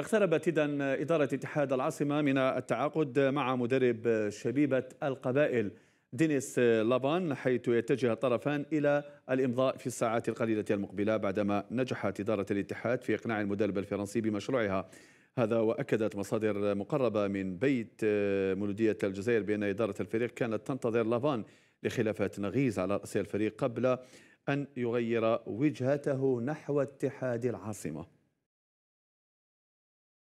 اقتربت إذا إدارة اتحاد العاصمة من التعاقد مع مدرب شبيبة القبائل دينيس لافان حيث يتجه الطرفان إلى الإمضاء في الساعات القليلة المقبلة بعدما نجحت إدارة الاتحاد في إقناع المدرب الفرنسي بمشروعها هذا وأكدت مصادر مقربة من بيت مولودية الجزائر بأن إدارة الفريق كانت تنتظر لافان لخلافات نغيز على رأس الفريق قبل أن يغير وجهته نحو اتحاد العاصمة